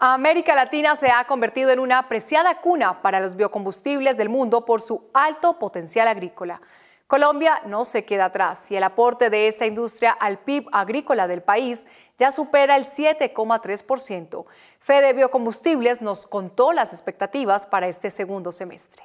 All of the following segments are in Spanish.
América Latina se ha convertido en una apreciada cuna para los biocombustibles del mundo por su alto potencial agrícola. Colombia no se queda atrás y el aporte de esta industria al PIB agrícola del país ya supera el 7,3%. Fede Biocombustibles nos contó las expectativas para este segundo semestre.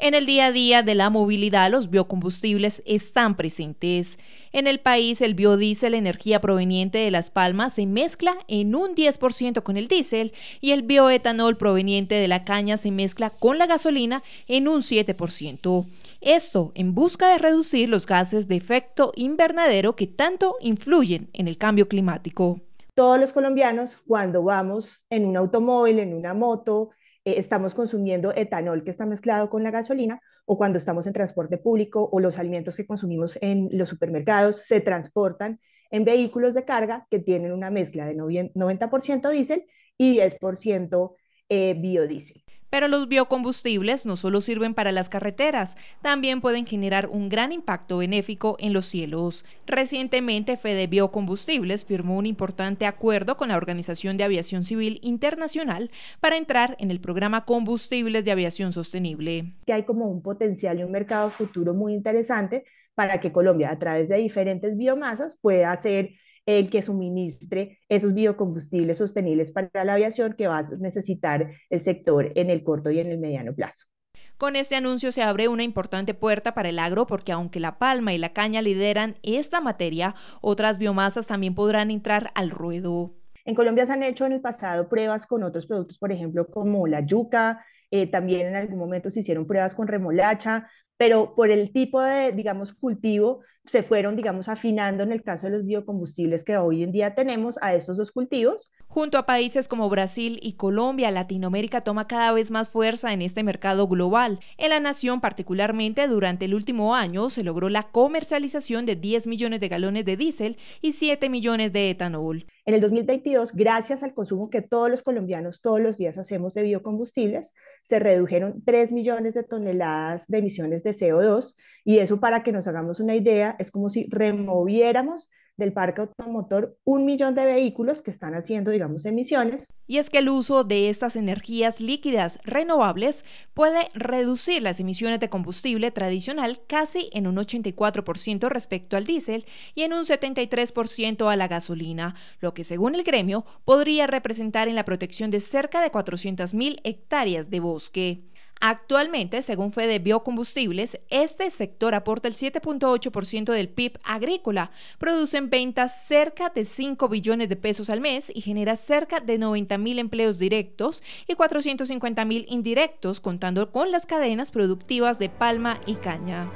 En el día a día de la movilidad, los biocombustibles están presentes. En el país, el biodiesel, energía proveniente de las palmas, se mezcla en un 10% con el diésel y el bioetanol proveniente de la caña se mezcla con la gasolina en un 7%. Esto en busca de reducir los gases de efecto invernadero que tanto influyen en el cambio climático. Todos los colombianos, cuando vamos en un automóvil, en una moto, eh, estamos consumiendo etanol que está mezclado con la gasolina o cuando estamos en transporte público o los alimentos que consumimos en los supermercados se transportan en vehículos de carga que tienen una mezcla de 90% diésel y 10% eh, biodiesel. Pero los biocombustibles no solo sirven para las carreteras, también pueden generar un gran impacto benéfico en los cielos. Recientemente, Fede Biocombustibles firmó un importante acuerdo con la Organización de Aviación Civil Internacional para entrar en el programa Combustibles de Aviación Sostenible. hay como un potencial y un mercado futuro muy interesante para que Colombia, a través de diferentes biomasas, pueda hacer el que suministre esos biocombustibles sostenibles para la aviación que va a necesitar el sector en el corto y en el mediano plazo. Con este anuncio se abre una importante puerta para el agro porque aunque la palma y la caña lideran esta materia, otras biomasas también podrán entrar al ruedo. En Colombia se han hecho en el pasado pruebas con otros productos, por ejemplo, como la yuca, eh, también en algún momento se hicieron pruebas con remolacha, pero por el tipo de, digamos, cultivo, se fueron, digamos, afinando en el caso de los biocombustibles que hoy en día tenemos a estos dos cultivos. Junto a países como Brasil y Colombia, Latinoamérica toma cada vez más fuerza en este mercado global. En la nación, particularmente, durante el último año se logró la comercialización de 10 millones de galones de diésel y 7 millones de etanol. En el 2022, gracias al consumo que todos los colombianos todos los días hacemos de biocombustibles, se redujeron 3 millones de toneladas de emisiones de de CO2 y eso para que nos hagamos una idea es como si removiéramos del parque automotor un millón de vehículos que están haciendo, digamos, emisiones. Y es que el uso de estas energías líquidas renovables puede reducir las emisiones de combustible tradicional casi en un 84% respecto al diésel y en un 73% a la gasolina, lo que según el gremio podría representar en la protección de cerca de 400.000 hectáreas de bosque. Actualmente, según Fede Biocombustibles, este sector aporta el 7.8% del PIB agrícola, produce en ventas cerca de 5 billones de pesos al mes y genera cerca de 90 empleos directos y 450.000 indirectos, contando con las cadenas productivas de palma y caña.